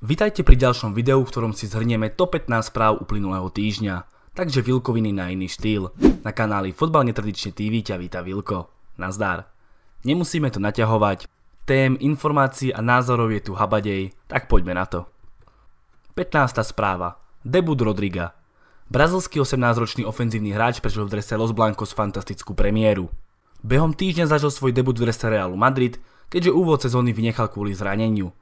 Vitajte pri ďalšom videu, v ktorom si zhrnieme top 15 správ uplynulého týždňa. Takže Vilkoviny na iný štýl. Na kanáli Fotbal netradične TV ťa víta Vilko. Nazdar. Nemusíme to naťahovať. Tém, informácií a názorov je tu habadej, tak poďme na to. 15. správa. Debut Rodriga. Brazilský 18-ročný ofenzívny hráč prežil v drese Los Blancos fantastickú premiéru. Behom týždňa zažil svoj debut v drese Realu Madrid, keďže úvod sezóny vynechal kvôli zraneniu.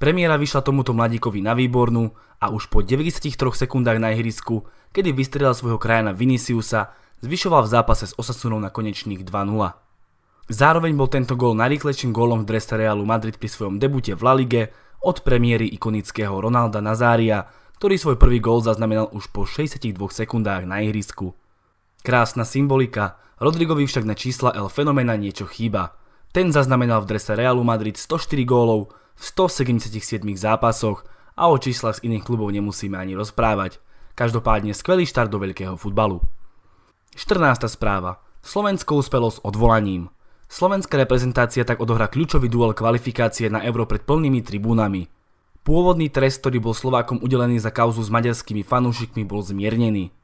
Premiéra vyšla tomuto mladíkovi na výbornú a už po 93 sekundách na ihrisku, kedy vystrelal svojho krajana Viniciusa, zvyšoval v zápase s Osasunou na konečných 2-0. Zároveň bol tento gól najrýchlejším gólom v drese Realu Madrid pri svojom debute v La Lige od premiéry ikonického Ronalda Nazária, ktorý svoj prvý gól zaznamenal už po 62 sekundách na ihrisku. Krásna symbolika, Rodrigovi však na čísla L fenomena niečo chýba – ten zaznamenal v drese Realu Madrid 104 gólov v 177 zápasoch a o číslach z iných klubov nemusíme ani rozprávať. Každopádne skvelý štart do veľkého futbalu. 14. správa. Slovensko uspelo s odvolaním. Slovenská reprezentácia tak odohrá kľúčový duel kvalifikácie na euro pred plnými tribúnami. Pôvodný trest, ktorý bol Slovákom udelený za kauzu s maďarskými fanúšikmi, bol zmiernený.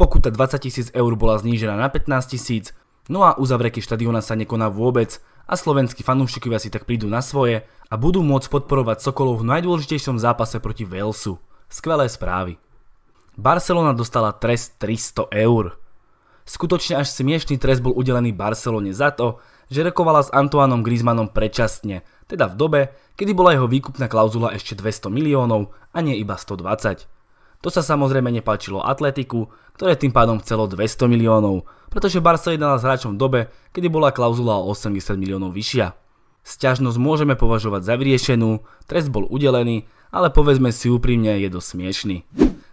Pokuta 20 tisíc eur bola znížená na 15 tisíc No a uzavreky štadióna sa nekoná vôbec a slovenskí fanúšikovia si tak prídu na svoje a budú môcť podporovať Sokolov v najdôležitejšom zápase proti Walesu. Skvelé správy. Barcelona dostala trest 300 eur. Skutočne až smiešný trest bol udelený Barcelone za to, že rokovala s Antoánom Griezmannom predčasne, teda v dobe, kedy bola jeho výkupná klauzula ešte 200 miliónov a nie iba 120. To sa samozrejme nepáčilo Atletiku, ktoré tým pádom chcelo 200 miliónov, pretože Barca jednala s hráčom v dobe, kedy bola klauzula o 80 miliónov vyššia. Sťažnosť môžeme považovať za vyriešenú, trest bol udelený, ale povedzme si úprimne, je dosť smiešný.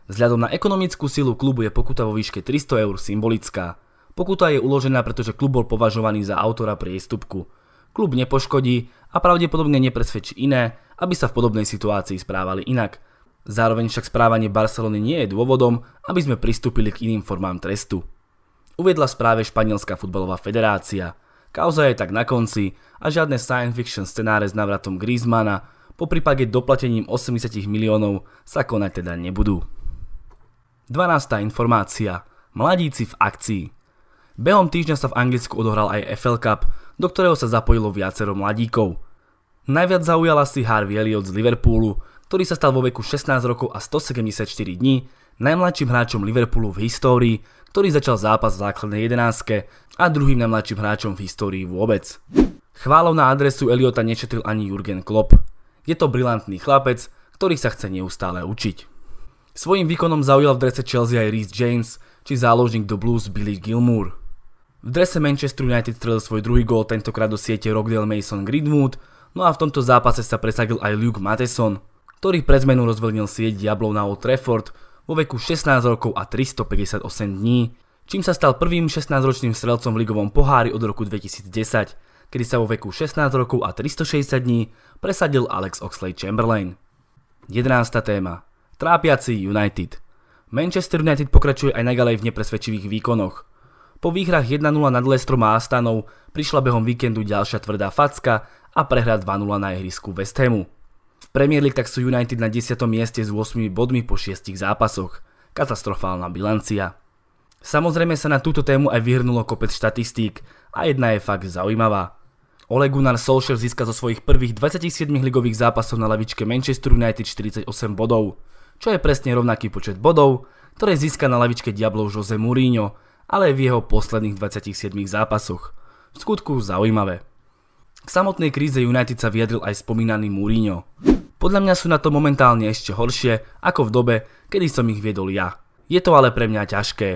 Vzhľadom na ekonomickú silu klubu je pokuta vo výške 300 eur symbolická. Pokuta je uložená, pretože klub bol považovaný za autora priestupku. Klub nepoškodí a pravdepodobne nepresvedčí iné, aby sa v podobnej situácii správali inak – Zároveň však správanie Barcelony nie je dôvodom, aby sme pristúpili k iným formám trestu. Uviedla správe Španielská futbalová federácia. Kauza je tak na konci a žiadne science fiction scenáre s navratom Griezmana, po prípade doplatením 80 miliónov, sa konať teda nebudú. 12. informácia. Mladíci v akcii. Behom týždňa sa v Anglicku odohral aj FL Cup, do ktorého sa zapojilo viacero mladíkov. Najviac zaujala si Harvey Elliot z Liverpoolu, ktorý sa stal vo veku 16 rokov a 174 dní najmladším hráčom Liverpoolu v histórii, ktorý začal zápas v základnej jedenáctke a druhým najmladším hráčom v histórii vôbec. Chválov na adresu Eliota nešetril ani Jurgen Klopp. Je to brilantný chlapec, ktorý sa chce neustále učiť. Svojím výkonom zaujal v drese Chelsea aj Reece James či záložník do Blues Billy Gilmour. V drese Manchester United strelil svoj druhý gól tentokrát do siete Rockdale Mason Greenwood, no a v tomto zápase sa presadil aj Luke Matheson, ktorý pred zmenu rozvlnil sieť diablov na Old Trafford vo veku 16 rokov a 358 dní, čím sa stal prvým 16-ročným strelcom v ligovom pohári od roku 2010, kedy sa vo veku 16 rokov a 360 dní presadil Alex Oxlade-Chamberlain. 11. téma. Trápiaci United. Manchester United pokračuje aj naďalej v nepresvedčivých výkonoch. Po výhrach 1-0 nad Lestrom a Astanou prišla behom víkendu ďalšia tvrdá facka a prehra 2-0 na ihrisku West Hamu. Premier League tak sú United na 10. mieste s 8 bodmi po 6 zápasoch. Katastrofálna bilancia. Samozrejme sa na túto tému aj vyhrnulo kopec štatistík a jedna je fakt zaujímavá. Ole Gunnar Solskjaer získa zo svojich prvých 27 ligových zápasov na lavičke Manchester United 48 bodov, čo je presne rovnaký počet bodov, ktoré získa na lavičke Diablov Jose Mourinho, ale v jeho posledných 27 zápasoch. V skutku zaujímavé. K samotnej kríze United sa vyjadril aj spomínaný Mourinho. Podľa mňa sú na to momentálne ešte horšie ako v dobe, kedy som ich viedol ja. Je to ale pre mňa ťažké.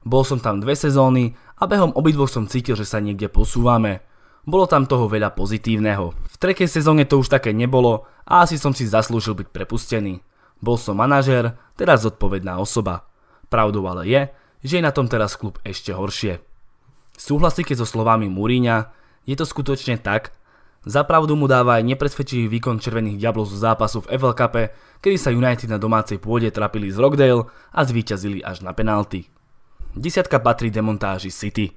Bol som tam dve sezóny a behom obidvoch som cítil, že sa niekde posúvame. Bolo tam toho veľa pozitívneho. V trekej sezóne to už také nebolo a asi som si zaslúžil byť prepustený. Bol som manažér, teraz zodpovedná osoba. Pravdou ale je, že je na tom teraz klub ešte horšie. Súhlasíte so slovami Múriňa, je to skutočne tak, Zapravdu mu dáva aj nepresvedčivý výkon červených diablov zo zápasu v FL Cup, kedy sa United na domácej pôde trapili z Rockdale a zvíťazili až na penalty. Desiatka patrí demontáži City.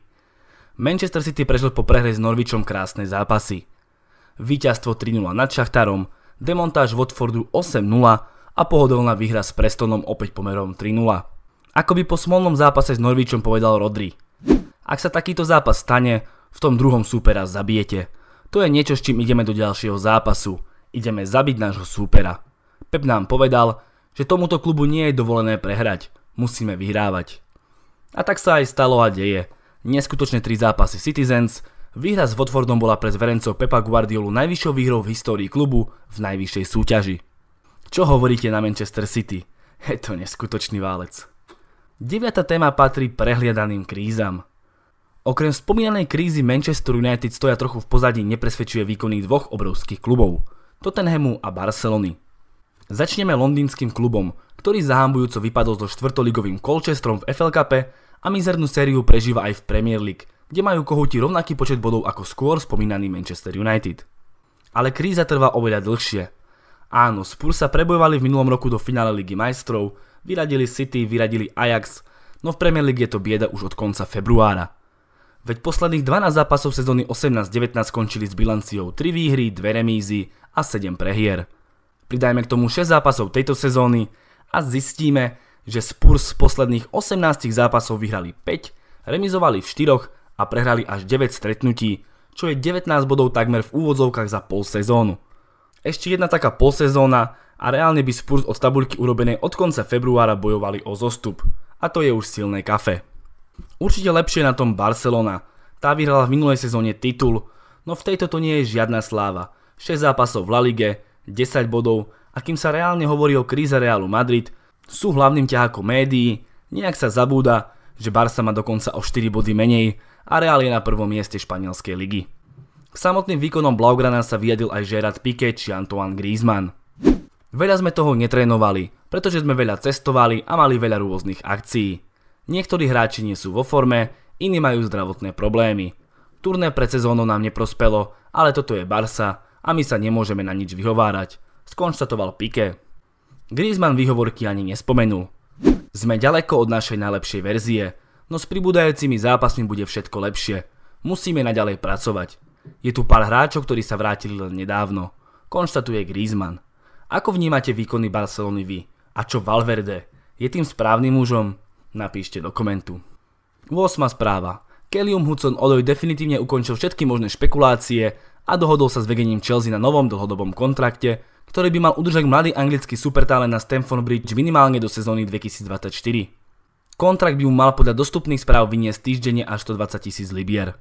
Manchester City prežil po prehre s Norvičom krásne zápasy. Výťazstvo 3-0 nad Šachtarom, demontáž Watfordu 8-0 a pohodlná výhra s Prestonom opäť pomerom 3-0. Ako by po smolnom zápase s Norvičom povedal Rodri. Ak sa takýto zápas stane, v tom druhom súpera zabijete – to je niečo, s čím ideme do ďalšieho zápasu. Ideme zabiť nášho súpera. Pep nám povedal, že tomuto klubu nie je dovolené prehrať. Musíme vyhrávať. A tak sa aj stalo a deje. Neskutočne tri zápasy Citizens, výhra s Watfordom bola pre zverencov Pepa Guardiolu najvyššou výhrou v histórii klubu v najvyššej súťaži. Čo hovoríte na Manchester City? Je to neskutočný válec. Deviatá téma patrí prehliadaným krízam. Okrem spomínanej krízy Manchester United stoja trochu v pozadí nepresvedčuje výkony dvoch obrovských klubov, Tottenhamu a Barcelony. Začneme londýnským klubom, ktorý zahambujúco vypadol so štvrtoligovým Colchesterom v FL a mizernú sériu prežíva aj v Premier League, kde majú kohúti rovnaký počet bodov ako skôr spomínaný Manchester United. Ale kríza trvá oveľa dlhšie. Áno, Spurs sa prebojovali v minulom roku do finále Ligy majstrov, vyradili City, vyradili Ajax, no v Premier League je to bieda už od konca februára. Veď posledných 12 zápasov sezóny 18-19 skončili s bilanciou 3 výhry, 2 remízy a 7 prehier. Pridajme k tomu 6 zápasov tejto sezóny a zistíme, že Spurs z posledných 18 zápasov vyhrali 5, remizovali v 4 a prehrali až 9 stretnutí, čo je 19 bodov takmer v úvodzovkách za pol sezónu. Ešte jedna taká polsezóna a reálne by Spurs od tabuľky urobenej od konca februára bojovali o zostup. A to je už silné kafe. Určite lepšie na tom Barcelona. Tá vyhrala v minulej sezóne titul, no v tejto to nie je žiadna sláva. 6 zápasov v La Lige, 10 bodov a kým sa reálne hovorí o kríze Realu Madrid, sú hlavným ťahákom médií, nejak sa zabúda, že Barca má dokonca o 4 body menej a Real je na prvom mieste španielskej ligy. K samotným výkonom Blaugrana sa vyjadil aj Gerard Piqué či Antoine Griezmann. Veľa sme toho netrénovali, pretože sme veľa cestovali a mali veľa rôznych akcií. Niektorí hráči nie sú vo forme, iní majú zdravotné problémy. Turné pred sezónou nám neprospelo, ale toto je Barsa a my sa nemôžeme na nič vyhovárať, skonštatoval Pique. Griezmann výhovorky ani nespomenul. Sme ďaleko od našej najlepšej verzie, no s pribúdajúcimi zápasmi bude všetko lepšie. Musíme naďalej pracovať. Je tu pár hráčov, ktorí sa vrátili len nedávno, konštatuje Griezmann. Ako vnímate výkony Barcelony vy? A čo Valverde? Je tým správnym mužom? Napíšte do komentu. 8. správa. Kelium Hudson Odoj definitívne ukončil všetky možné špekulácie a dohodol sa s vedením Chelsea na novom dlhodobom kontrakte, ktorý by mal udržať mladý anglický supertalent na Stamford Bridge minimálne do sezóny 2024. Kontrakt by mu mal podľa dostupných správ vyniesť týždenne až 120 tisíc libier.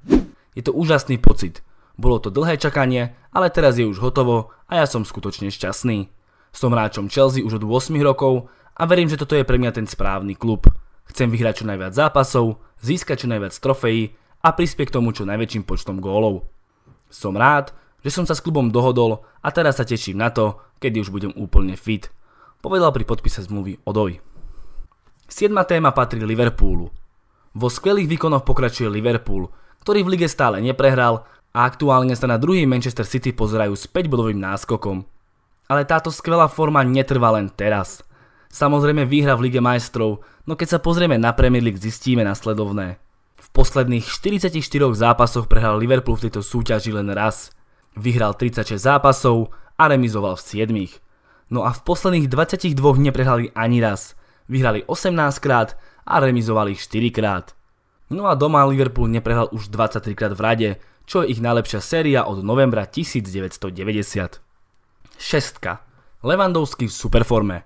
Je to úžasný pocit. Bolo to dlhé čakanie, ale teraz je už hotovo a ja som skutočne šťastný. Som hráčom Chelsea už od 8 rokov a verím, že toto je pre mňa ten správny klub. Chcem vyhrať čo najviac zápasov, získať čo najviac trofejí a prispieť k tomu čo najväčším počtom gólov. Som rád, že som sa s klubom dohodol a teraz sa teším na to, kedy už budem úplne fit, povedal pri podpise zmluvy Odoj. Siedma téma patrí Liverpoolu. Vo skvelých výkonoch pokračuje Liverpool, ktorý v lige stále neprehral a aktuálne sa na druhý Manchester City pozerajú s 5-bodovým náskokom. Ale táto skvelá forma netrvá len teraz – Samozrejme výhra v Lige majstrov, no keď sa pozrieme na Premier League zistíme nasledovné. V posledných 44 zápasoch prehral Liverpool v tejto súťaži len raz. Vyhral 36 zápasov a remizoval v 7. No a v posledných 22 neprehrali ani raz. Vyhrali 18 krát a remizovali 4 krát. No a doma Liverpool neprehral už 23 krát v rade, čo je ich najlepšia séria od novembra 1990. 6. Levandovský v superforme.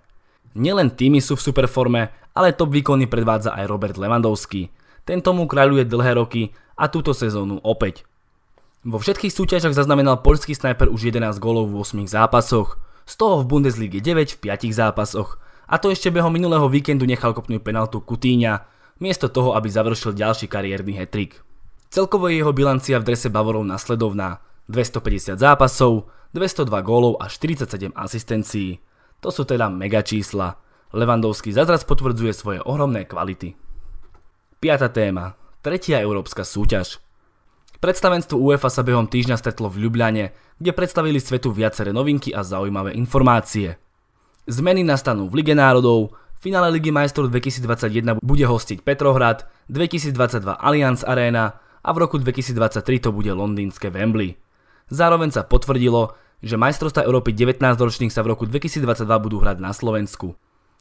Nielen týmy sú v superforme, ale top výkony predvádza aj Robert Lewandowski. Ten tomu kráľuje dlhé roky a túto sezónu opäť. Vo všetkých súťažach zaznamenal poľský snajper už 11 gólov v 8 zápasoch, z toho v Bundeslige 9 v 5 zápasoch. A to ešte beho minulého víkendu nechal kopnúť penaltu Kutíňa, miesto toho, aby završil ďalší kariérny hetrik. Celkovo je jeho bilancia v drese Bavorov nasledovná. 250 zápasov, 202 gólov a 47 asistencií. To sú teda mega čísla. Levandovský zazraz potvrdzuje svoje ohromné kvality. Piatá téma. Tretia európska súťaž. Predstavenstvo UEFA sa behom týždňa stretlo v Ljubljane, kde predstavili svetu viaceré novinky a zaujímavé informácie. Zmeny nastanú v Lige národov, v finále Ligy majstrov 2021 bude hostiť Petrohrad, 2022 Allianz Arena a v roku 2023 to bude londýnske Wembley. Zároveň sa potvrdilo, že majstrovstvá Európy 19-ročných sa v roku 2022 budú hrať na Slovensku.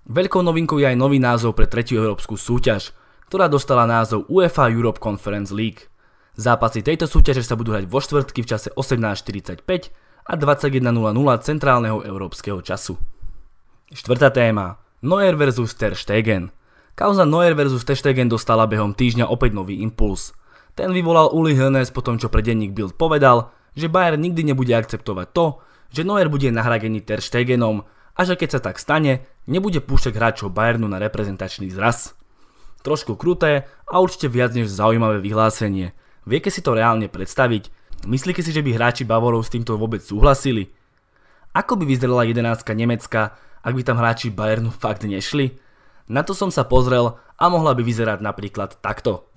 Veľkou novinkou je aj nový názov pre tretiu európsku súťaž, ktorá dostala názov UEFA Europe Conference League. Zápasy tejto súťaže sa budú hrať vo štvrtky v čase 18.45 a 21.00 centrálneho európskeho času. Štvrtá téma. Neuer vs. Ter Stegen. Kauza Neuer vs. Ter Stegen dostala behom týždňa opäť nový impuls. Ten vyvolal Uli Hilnes po tom, čo pre denník Bild povedal, že Bayern nikdy nebude akceptovať to, že Neuer bude nahradený Ter Stegenom a že keď sa tak stane, nebude púšťať hráčov Bayernu na reprezentačný zraz. Trošku kruté a určite viac než zaujímavé vyhlásenie. Viete si to reálne predstaviť? Myslíte si, že by hráči Bavorov s týmto vôbec súhlasili? Ako by vyzerala jedenáctka Nemecka, ak by tam hráči Bayernu fakt nešli? Na to som sa pozrel a mohla by vyzerať napríklad takto.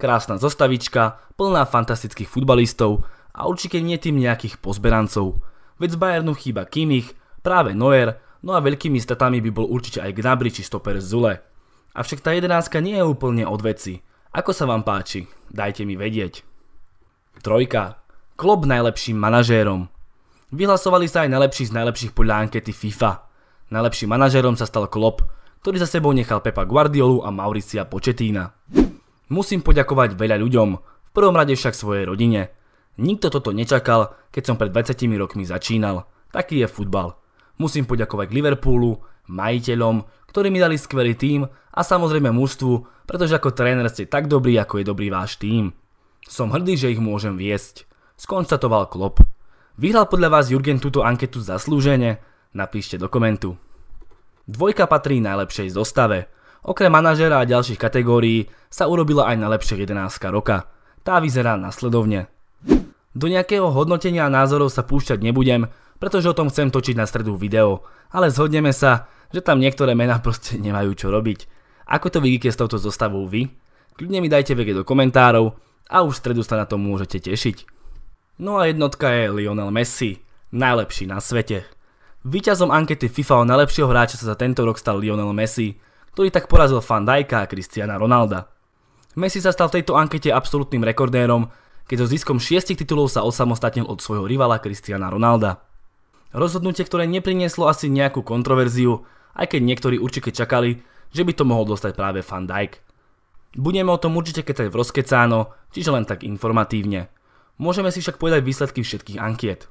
Krásna zostavička, plná fantastických futbalistov, a určite nie tým nejakých pozberancov. Veď z Bayernu chýba Kimmich, práve Neuer, no a veľkými statami by bol určite aj Gnabry či stoper Zule. Avšak tá jedenáctka nie je úplne od veci. Ako sa vám páči? Dajte mi vedieť. Trojka. Klopp najlepším manažérom. Vyhlasovali sa aj najlepší z najlepších podľa ankety FIFA. Najlepším manažérom sa stal Klopp, ktorý za sebou nechal Pepa Guardiolu a Mauricia Početína. Musím poďakovať veľa ľuďom, v prvom rade však svojej rodine, Nikto toto nečakal, keď som pred 20 rokmi začínal. Taký je futbal. Musím poďakovať Liverpoolu, majiteľom, ktorí mi dali skvelý tím a samozrejme mužstvu, pretože ako tréner ste tak dobrý, ako je dobrý váš tím. Som hrdý, že ich môžem viesť, skonstatoval Klopp. Vyhral podľa vás Jurgen túto anketu zaslúžene? Napíšte do komentu. Dvojka patrí najlepšej zostave. Okrem manažera a ďalších kategórií sa urobila aj najlepšia 11 roka. Tá vyzerá nasledovne. Do nejakého hodnotenia a názorov sa púšťať nebudem, pretože o tom chcem točiť na stredu video, ale zhodneme sa, že tam niektoré mená proste nemajú čo robiť. Ako to vidíte s touto zostavou vy? Kľudne mi dajte vedieť do komentárov a už v stredu sa na to môžete tešiť. No a jednotka je Lionel Messi, najlepší na svete. Výťazom ankety FIFA o najlepšieho hráča sa za tento rok stal Lionel Messi, ktorý tak porazil Van Dijka a Cristiana Ronalda. Messi sa stal v tejto ankete absolútnym rekordérom keď so ziskom šiestich titulov sa osamostatnil od svojho rivala Cristiana Ronalda. Rozhodnutie, ktoré neprinieslo asi nejakú kontroverziu, aj keď niektorí určite čakali, že by to mohol dostať práve Van Dijk. Budeme o tom určite keď aj v rozkecáno, čiže len tak informatívne. Môžeme si však povedať výsledky všetkých ankiet.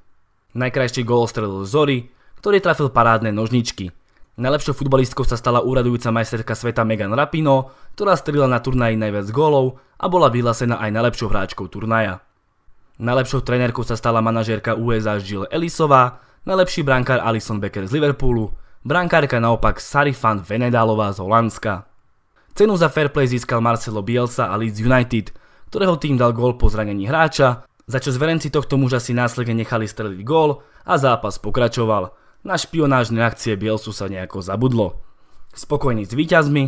Najkrajší gól strelil Zori, ktorý trafil parádne nožničky – Najlepšou futbalistkou sa stala úradujúca majsterka sveta Megan Rapino, ktorá strila na turnaji najviac gólov a bola vyhlásená aj najlepšou hráčkou turnaja. Najlepšou trenérkou sa stala manažérka USA Jill Ellisová, najlepší brankár Alison Becker z Liverpoolu, brankárka naopak Sarifan Venedálová z Holandska. Cenu za fair play získal Marcelo Bielsa a Leeds United, ktorého tým dal gól po zranení hráča, za čo zverenci tohto muža si následne nechali streliť gól a zápas pokračoval – na špionážne akcie Bielsu sa nejako zabudlo. Spokojný s výťazmi?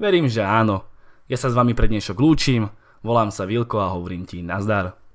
Verím, že áno. Ja sa s vami pre dnešok lúčim, volám sa Vilko a hovorím ti nazdar.